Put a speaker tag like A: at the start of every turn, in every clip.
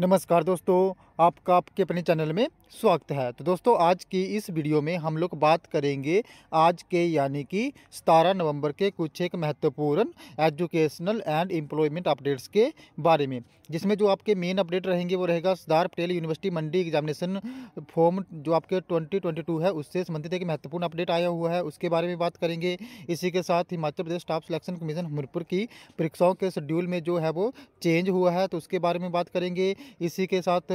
A: नमस्कार दोस्तों आपका आपके अपने चैनल में स्वागत है तो दोस्तों आज की इस वीडियो में हम लोग बात करेंगे आज के यानी कि सतारह नवंबर के कुछ एक महत्वपूर्ण एजुकेशनल एंड एम्प्लॉयमेंट अपडेट्स के बारे में जिसमें जो आपके मेन अपडेट रहेंगे वो रहेगा Sardar Patel university Mandi examination form जो आपके ट्वेंटी है उससे संबंधित एक महत्वपूर्ण अपडेट आया हुआ है उसके बारे में बात करेंगे इसी के साथ Himachal Pradesh staff selection commission Hamirpur की परीक्षाओं के शेड्यूल में जो है वो चेंज हुआ है तो उसके बारे में बात करेंगे इसी के साथ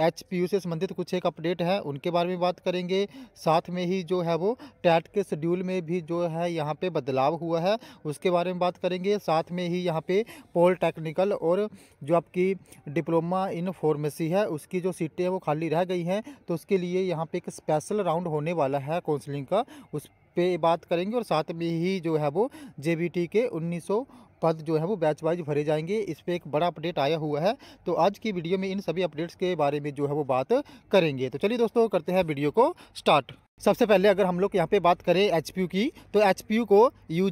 A: एच से संबंधित कुछ एक अपडेट है उनके बारे में बात करेंगे साथ में ही जो है वो टैट के शेड्यूल में भी जो है यहाँ पे बदलाव हुआ है उसके बारे में बात करेंगे साथ में ही यहाँ पे पॉलिटेक्निकल और जो आपकी डिप्लोमा इन फॉर्मेसी है उसकी जो सीटें हैं वो खाली रह गई हैं तो उसके लिए यहाँ पे एक स्पेशल राउंड होने वाला है काउंसलिंग का उस पे बात करेंगे और साथ में ही जो है वो जे के उन्नीस पद जो है वो बैच वाइज भरे जाएंगे इस पर एक बड़ा अपडेट आया हुआ है तो आज की वीडियो में इन सभी अपडेट्स के बारे में जो है वो बात करेंगे तो चलिए दोस्तों करते हैं वीडियो को स्टार्ट सबसे पहले अगर हम लोग यहाँ पे बात करें एच की तो एच को यू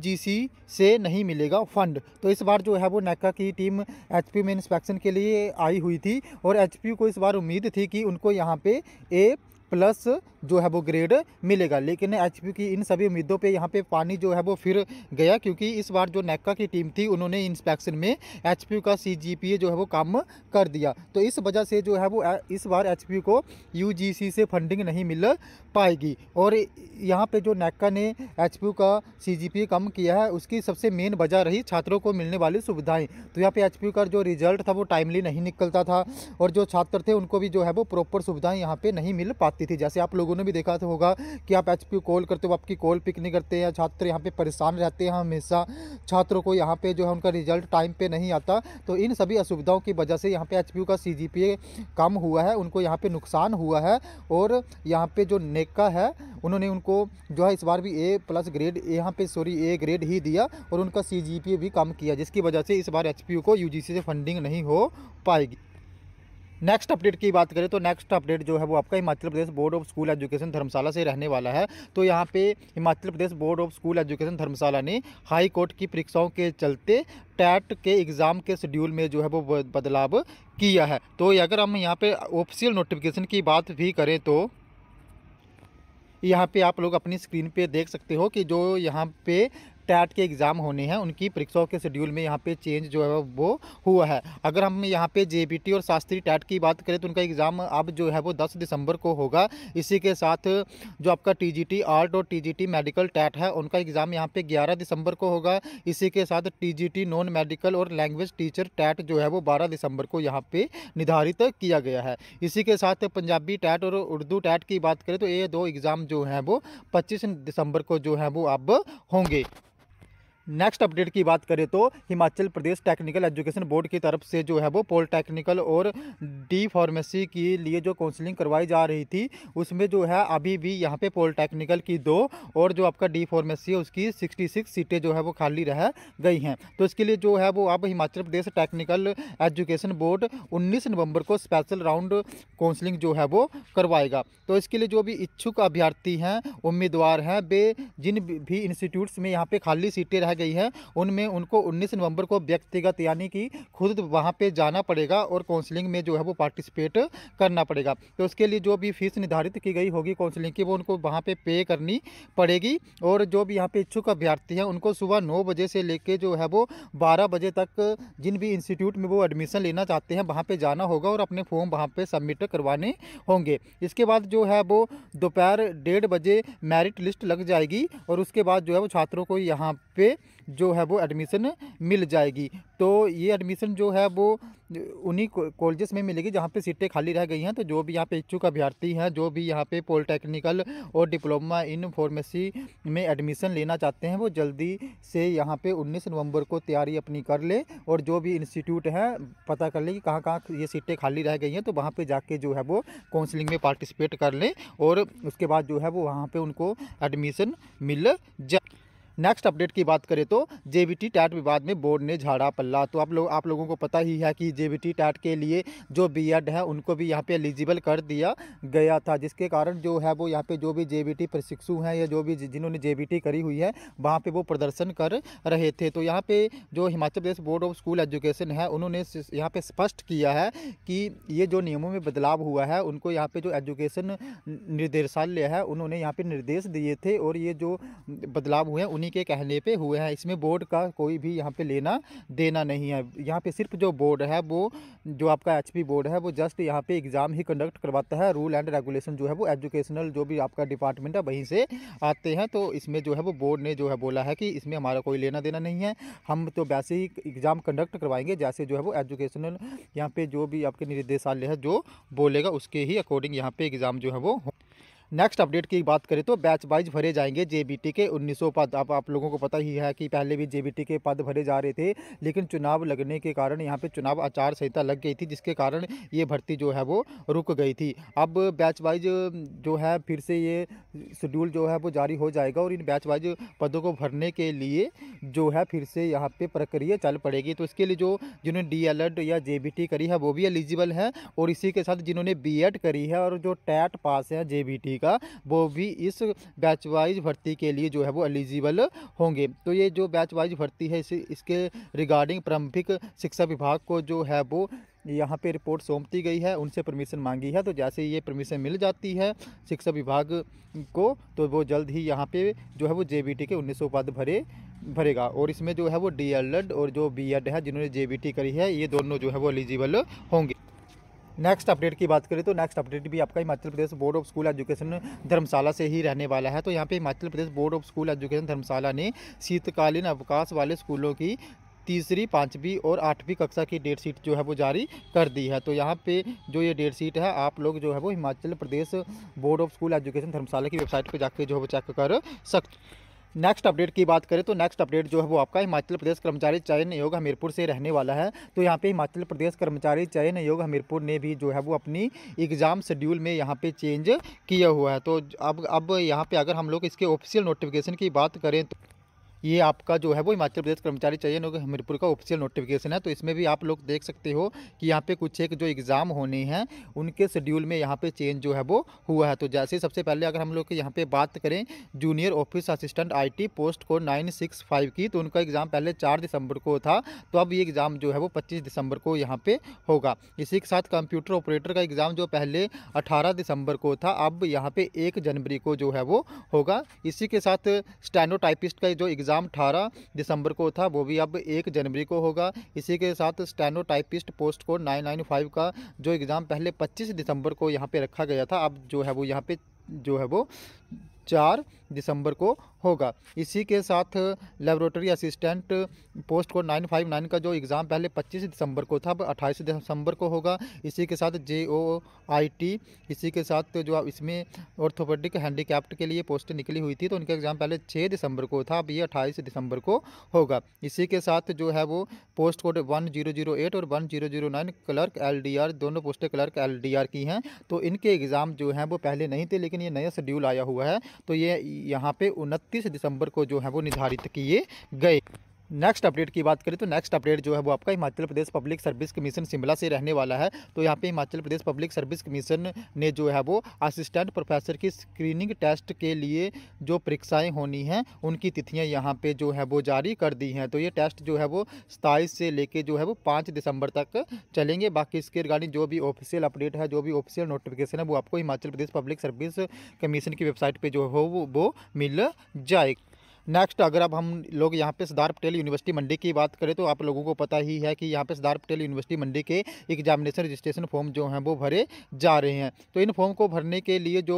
A: से नहीं मिलेगा फंड तो इस बार जो है वो नैका की टीम एच में इंस्पेक्शन के लिए आई हुई थी और एच को इस बार उम्मीद थी कि उनको यहाँ पे ए प्लस जो है वो ग्रेड मिलेगा लेकिन एच की इन सभी उम्मीदों पर यहाँ पे पानी जो है वो फिर गया क्योंकि इस बार जो नेक्का की टीम थी उन्होंने इंस्पेक्शन में एच का सी जो है वो काम कर दिया तो इस वजह से जो है वो इस बार एच को यू से फंडिंग नहीं मिल पाएगी और यहाँ पे जो नेक्का ने एच का सी कम किया है उसकी सबसे मेन वजह रही छात्रों को मिलने वाली सुविधाएँ तो यहाँ पर एच का जो रिजल्ट था वो टाइमली नहीं निकलता था और जो छात्र थे उनको भी जो है वो प्रॉपर सुविधाएं यहाँ पे नहीं मिल पाती थी जैसे आप लोगों लोगों ने भी देखा तो होगा कि आप एच कॉल करते हो आपकी कॉल पिक नहीं करते या छात्र यहाँ पर परेशान रहते हैं हमेशा छात्रों को यहाँ पे जो है उनका रिजल्ट टाइम पर नहीं आता तो इन सभी असुविधाओं की वजह से यहाँ पे एच का सी कम हुआ है उनको यहाँ पर नुकसान हुआ है और यहाँ पर जो नेका है उन्होंने उनको जो है इस बार भी ए प्लस ग्रेड यहाँ पे सॉरी ए ग्रेड ही दिया और उनका सी भी कम किया जिसकी वजह से इस बार एच को यूजीसी से फंडिंग नहीं हो पाएगी नेक्स्ट अपडेट की बात करें तो नेक्स्ट अपडेट जो है वो आपका Himachal Pradesh board of school education Dharamshala से रहने वाला है तो यहाँ पे Himachal Pradesh board of school education Dharamshala ने हाई कोर्ट की परीक्षाओं के चलते टैट के एग्ज़ाम के शेड्यूल में जो है वो बदलाव किया है तो अगर हम यहाँ पर ऑफिशियल नोटिफिकेशन की बात भी करें तो यहाँ पे आप लोग अपनी स्क्रीन पे देख सकते हो कि जो यहाँ पे टैट के एग्ज़ाम होने हैं उनकी परीक्षाओं के शेड्यूल में यहाँ पे चेंज जो है वो हुआ है अगर हम यहाँ पे जे और शास्त्री टैट की बात करें तो उनका एग्ज़ाम अब जो है वो दस दिसंबर को होगा इसी के साथ जो आपका टी आर्ट और टी मेडिकल टैट है उनका एग्ज़ाम यहाँ पे ग्यारह दिसंबर को होगा इसी के साथ टी नॉन मेडिकल और लैंग्वेज टीचर टैट जो है वो बारह दिसंबर को यहाँ पर निर्धारित किया गया है इसी के साथ पंजाबी टैट और उर्दू टैट की बात करें तो ये दो एग्ज़ाम जो हैं वो पच्चीस दिसंबर को जो है वो अब होंगे नेक्स्ट अपडेट की बात करें तो Himachal Pradesh technical education board की तरफ से जो है वो पॉलिटेक्निकल और डी फार्मेसी के लिए जो काउंसलिंग करवाई जा रही थी उसमें जो है अभी भी यहाँ पे पॉलिटेक्निकल की दो और जो आपका डी फार्मेसी है उसकी सिक्सटी सिक्स सीटें जो है वो खाली रह गई हैं तो इसके लिए जो है वो अब Himachal Pradesh technical education board उन्नीस नवम्बर को स्पेशल राउंड काउंसलिंग जो है वो करवाएगा तो इसके लिए जो भी इच्छुक अभ्यर्थी हैं उम्मीदवार हैं वे जिन भी इंस्टीट्यूट्स में यहाँ पर खाली सीटें रह गई गई है उनमें उनको 19 नवंबर को व्यक्तिगत यानी कि खुद वहाँ पे जाना पड़ेगा और काउंसलिंग में जो है वो पार्टिसिपेट करना पड़ेगा तो उसके लिए जो भी फीस निर्धारित की गई होगी काउंसलिंग की वो उनको वहाँ पर पे, करनी पड़ेगी और जो भी यहाँ पे इच्छुक अभ्यर्थी हैं उनको सुबह नौ बजे से लेके जो है वो बारह बजे तक जिन भी इंस्टीट्यूट में वो एडमिशन लेना चाहते हैं वहाँ पर जाना होगा और अपने फॉर्म वहाँ पर सबमिट करवाने होंगे इसके बाद जो है वो दोपहर डेढ़ बजे मेरिट लिस्ट लग जाएगी और उसके बाद जो है वो छात्रों को यहाँ पे जो है वो एडमिशन मिल जाएगी तो ये एडमिशन जो है वो उन्हीं कॉलेजेस में मिलेगी जहाँ पे सीटें खाली रह गई हैं तो जो भी यहाँ पे इच्छुक अभ्यर्थी हैं जो भी यहाँ पे पॉलिटेक्निकल और डिप्लोमा इन फार्मेसी में एडमिशन लेना चाहते हैं वो जल्दी से यहाँ पे 19 नवंबर को तैयारी अपनी कर ले और जो भी इंस्टीट्यूट हैं पता कर ले कि कहाँ कहाँ ये सीटें खाली रह गई हैं तो वहाँ पर जाके जो है वो काउंसलिंग में पार्टिसिपेट कर लें और उसके बाद जो है वो वहाँ पर उनको एडमिशन मिल जाए नेक्स्ट अपडेट की बात करें तो जे टैट विवाद में बोर्ड ने झाड़ा पल्ला तो आप लोग आप लोगों को पता ही है कि जे टैट के लिए जो एड है उनको भी यहाँ पे एलिजिबल कर दिया गया था जिसके कारण जो है वो यहाँ पे जो भी जे प्रशिक्षु हैं या जो भी जिन्होंने जे करी हुई है वहाँ पर वो प्रदर्शन कर रहे थे तो यहाँ पर जो Himachal Pradesh board of school education है उन्होंने यहाँ पर स्पष्ट किया है कि ये जो नियमों में बदलाव हुआ है उनको यहाँ पर जो एजुकेशन निर्देशालय है उन्होंने यहाँ पर निर्देश दिए थे और ये जो बदलाव हुए हैं उन्हीं के कहने पे हुए हैं इसमें बोर्ड का कोई भी यहाँ पे लेना देना नहीं है यहाँ पे सिर्फ जो बोर्ड है वो जो आपका एच बोर्ड है वो जस्ट यहाँ पे एग्ज़ाम ही कंडक्ट करवाता है रूल एंड रेगुलेशन जो है वो एजुकेशनल जो भी आपका डिपार्टमेंट है वहीं से आते हैं तो इसमें जो है वो बोर्ड ने जो है बोला है कि इसमें हमारा कोई लेना देना नहीं है हम तो वैसे ही एग्ज़ाम कंडक्ट करवाएंगे जैसे जो है वो एजुकेशनल यहाँ पे जो भी आपके निर्देशालय है जो बोलेगा उसके ही अकॉर्डिंग यहाँ पे एग्ज़ाम जो है वो नेक्स्ट अपडेट की बात करें तो बैच वाइज भरे जाएंगे जेबीटी के 1900 पद अब आप लोगों को पता ही है कि पहले भी जेबीटी के पद भरे जा रहे थे लेकिन चुनाव लगने के कारण यहाँ पे चुनाव आचार संहिता लग गई थी जिसके कारण ये भर्ती जो है वो रुक गई थी अब बैच वाइज जो है फिर से ये शेड्यूल जो है वो जारी हो जाएगा और इन बैच वाइज पदों को भरने के लिए जो है फिर से यहाँ पर प्रक्रिया चल पड़ेगी तो इसके लिए जो जिन्होंने डी या जे करी है वो भी एलिजिबल है और इसी के साथ जिन्होंने बी करी है और जो टैट पास है जे का वो भी इस बैच वाइज भर्ती के लिए जो है वो एलिजिबल होंगे तो ये जो बैच वाइज भर्ती है इसे इसके रिगार्डिंग प्रारंभिक शिक्षा विभाग को जो है वो यहाँ पे रिपोर्ट सौंपती गई है उनसे परमिशन मांगी है तो जैसे ये परमिशन मिल जाती है शिक्षा विभाग को तो वो जल्द ही यहाँ पे जो है वो जे के उन्नीस सौ पद भरे भरेगा और इसमें जो है वो डी और जो बी है जिन्होंने जे करी है ये दोनों जो है वो एलिजिबल होंगे नेक्स्ट अपडेट की बात करें तो नेक्स्ट अपडेट भी आपका Himachal Pradesh board of school education Dharamshala से ही रहने वाला है तो यहाँ पे Himachal Pradesh board of school education Dharamshala ने शीतकालीन अवकाश वाले स्कूलों की तीसरी पाँचवीं और आठवीं कक्षा की डेट शीट जो है वो जारी कर दी है तो यहाँ पे जो ये डेट शीट है आप लोग जो है वो Himachal Pradesh board of school education Dharamshala की वेबसाइट पे जाके जो है वो चेक कर सकते नेक्स्ट अपडेट की बात करें तो नेक्स्ट अपडेट जो है वो आपका हिमाचल प्रदेश कर्मचारी चयन आयोग हमीरपुर से रहने वाला है तो यहाँ पे हिमाचल प्रदेश कर्मचारी चयन आयोग हमीरपुर ने भी जो है वो अपनी एग्ज़ाम शेड्यूल में यहाँ पे चेंज किया हुआ है तो अब अब यहाँ पे अगर हम लोग इसके ऑफिशियल नोटिफिकेशन की बात करें तो ये आपका जो है वो हिमाचल प्रदेश कर्मचारी चयन हमीरपुर का ऑफिशियल नोटिफिकेशन है तो इसमें भी आप लोग देख सकते हो कि यहाँ पे कुछ एक जो एग्ज़ाम होने हैं उनके शेड्यूल में यहाँ पे चेंज जो है वो हुआ है तो जैसे सबसे पहले अगर हम लोग यहाँ पे बात करें junior office assistant IT post को नाइन सिक्स फाइव की तो उनका एग्ज़ाम पहले चार दिसंबर को था तो अब ये एग्ज़ाम जो है वो पच्चीस दिसंबर को यहाँ पर होगा इसी के साथ कंप्यूटर ऑपरेटर का एग्ज़ाम जो पहले अठारह दिसंबर को था अब यहाँ पर एक जनवरी को जो है वो होगा इसी के साथ स्टैंडो का जो एग्ज़ाम एग्ज़ाम अठारह दिसंबर को था वो भी अब एक जनवरी को होगा इसी के साथ steno typist post code nine nine five का जो एग्ज़ाम पहले पच्चीस दिसंबर को यहाँ पर रखा गया था अब जो है वो यहाँ पर जो है वो चार दिसंबर को होगा इसी के साथ लेबोरेटरी असिस्टेंट पोस्ट को 959 का जो एग्ज़ाम पहले 25 दिसंबर को था अब 28 दिसंबर को होगा इसी के साथ जे ओ आई टी इसी के साथ जो इसमें ऑर्थोपेडिक हैंडीकैप्ट के लिए पोस्ट निकली हुई थी तो उनका एग्ज़ाम पहले 6 दिसंबर को था अब ये 28 दिसंबर को होगा इसी के साथ जो है वो पोस्ट कोड वन और वन क्लर्क एल दोनों पोस्टें क्लर्क एल की हैं तो इनके एग्ज़ाम जो हैं वो पहले नहीं थे लेकिन ये नया शेड्यूल आया हुआ है तो ये यहाँ पे उनतीस दिसंबर को जो है वो निर्धारित किए गए नेक्स्ट अपडेट की बात करें तो नेक्स्ट अपडेट जो है वो आपका Himachal Pradesh public service commission Shimla से रहने वाला है तो यहाँ पे Himachal Pradesh public service commission ने जो है वो असिस्टेंट प्रोफेसर की स्क्रीनिंग टेस्ट के लिए जो परीक्षाएं होनी हैं उनकी तिथियां यहाँ पे जो है वो जारी कर दी हैं तो ये टेस्ट जो है वो सताईस से लेके जो है वो पाँच दिसंबर तक चलेंगे बाकी इसके रिगार्डिंग जो भी ऑफिशियल अपडेट है जो भी ऑफिशियल नोटिफिकेशन है वो आपको Himachal Pradesh public service commission की वेबसाइट पर जो हो वो मिल जाएगी नेक्स्ट अगर अब हम लोग यहाँ पे सरदार पटेल यूनिवर्सिटी मंडी की बात करें तो आप लोगों को पता ही है कि यहाँ पे सरदार पटेल यूनिवर्सिटी मंडी के एग्जामिनेशन रजिस्ट्रेशन फॉर्म जो हैं वो भरे जा रहे हैं तो इन फॉर्म को भरने के लिए जो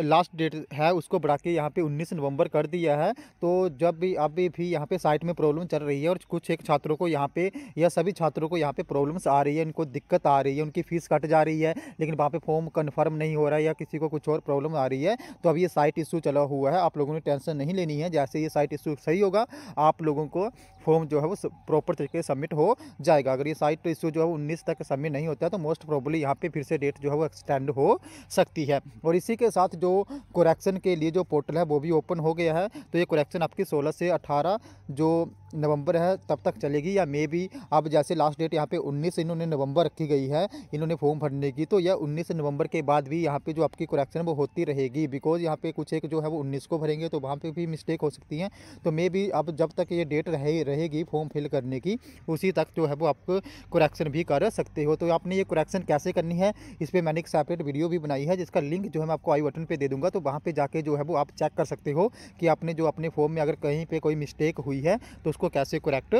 A: लास्ट डेट है उसको बढ़ा के यहाँ पर उन्नीस नवम्बर कर दिया है तो जब भी अभी भी यहाँ पर साइट में प्रॉब्लम चल रही है और कुछ एक छात्रों को यहाँ पर या सभी छात्रों को यहाँ पर प्रॉब्लम्स आ रही है इनको दिक्कत आ रही है उनकी फ़ीस कट जा रही है लेकिन वहाँ पर फॉर्म कन्फर्म नहीं हो रहा है या किसी को कुछ और प्रॉब्लम आ रही है तो अब ये साइट इशू चला हुआ है आप लोगों ने टेंशन नहीं लेनी है जैसे ये साइट इशू सही होगा आप लोगों को फॉर्म जो है वो प्रॉपर तरीके से सबमिट हो जाएगा अगर ये साइट इश्यू जो है उन्नीस तक सबमिट नहीं होता है तो मोस्ट प्रॉब्ली यहाँ पे फिर से डेट जो है वो एक्सटेंड हो सकती है और इसी के साथ जो कुरेक्शन के लिए जो पोर्टल है वो भी ओपन हो गया है तो ये कुरेक्शन आपकी सोलह से अठारह जो नवंबर है तब तक चलेगी या मे भी अब जैसे लास्ट डेट यहाँ पे 19 इन्होंने नवंबर रखी गई है इन्होंने फॉर्म भरने की तो यह 19 नवंबर के बाद भी यहाँ पे जो आपकी कुरेक्शन वो होती रहेगी बिकॉज यहाँ पे कुछ एक जो है वो 19 को भरेंगे तो वहाँ पे भी मिस्टेक हो सकती हैं तो मे भी अब जब तक ये डेट रहे रहेगी फॉर्म फिल करने की उसी तक जो है वो आप करेक्शन भी कर सकते हो तो आपने ये करेक्शन कैसे करनी है इस पर मैंने एक सेपरेट वीडियो भी बनाई है जिसका लिंक जो है मैं आपको आई बटन पर दे दूँगा तो वहाँ पर जाके जो है वो आप चेक कर सकते हो कि आपने जो अपने फॉर्म में अगर कहीं पर कोई मिस्टेक हुई है तो उसको कैसे करेक्ट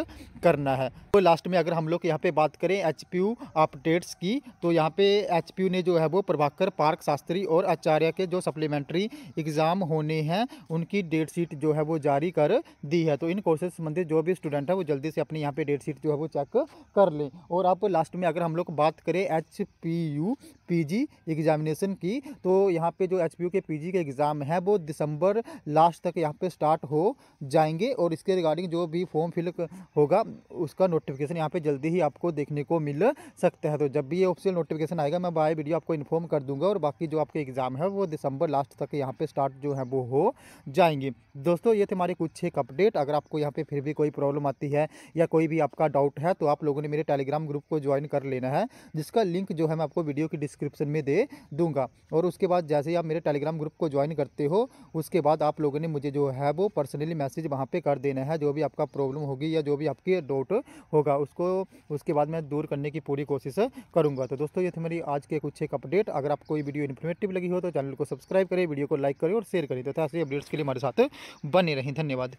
A: करना है तो लास्ट में अगर हम लोग यहाँ पर बात करें एच अपडेट्स की तो यहाँ पर एच ने जो है वो प्रभाकर पार्क शास्त्री और आचार्य के जो सप्लीमेंट्री एग्ज़ाम होने हैं उनकी डेट शीट जो है वो जारी कर दी है तो इन कोर्सेज संबंधित जो भी स्टूडेंट है वो जल्दी से अपने यहाँ पे डेट शीट जो है वो चेक कर लें और आप लास्ट में अगर हम लोग बात करें H P U P G examination की तो यहाँ पे जो एच पी यू के पी जी के एग्ज़ाम है वो दिसंबर लास्ट तक यहाँ पे स्टार्ट हो जाएंगे और इसके रिगार्डिंग जो भी फॉर्म फिल होगा उसका नोटिफिकेशन यहाँ पे जल्दी ही आपको देखने को मिल सकता है तो जब भी ये ऑफिशियल नोटिफिकेशन आएगा मैं बाय वीडियो आपको इन्फॉर्म कर दूंगा और बाकी जो आपके एग्ज़ाम है वो दिसंबर लास्ट तक यहाँ पे स्टार्ट जो है वो हो जाएंगे दोस्तों ये थे हमारे कुछ एक अपडेट अगर आपको यहाँ पे फिर भी कोई प्रॉब्लम प्रॉब्लम आती है या कोई भी आपका डाउट है तो आप लोगों ने मेरे टेलीग्राम ग्रुप को ज्वाइन कर लेना है जिसका लिंक जो है मैं आपको वीडियो की डिस्क्रिप्शन में दे दूंगा और उसके बाद जैसे ही आप मेरे टेलीग्राम ग्रुप को ज्वाइन करते हो उसके बाद आप लोगों ने मुझे जो है वो पर्सनली मैसेज वहाँ पर कर देना है जो भी आपका प्रॉब्लम होगी या जो भी आपकी डाउट होगा उसको उसके बाद मैं दूर करने की पूरी कोशिश करूँगा तो दोस्तों ये थे मेरी आज के कुछ एक अपडेट अगर आपको ये वीडियो इन्फॉर्मेटिव लगी हो तो चैनल को सब्सक्राइब करें वीडियो को लाइक करें और शेयर करें तथा तो ऐसे अपडेट्स के लिए हमारे साथ बने रहें धन्यवाद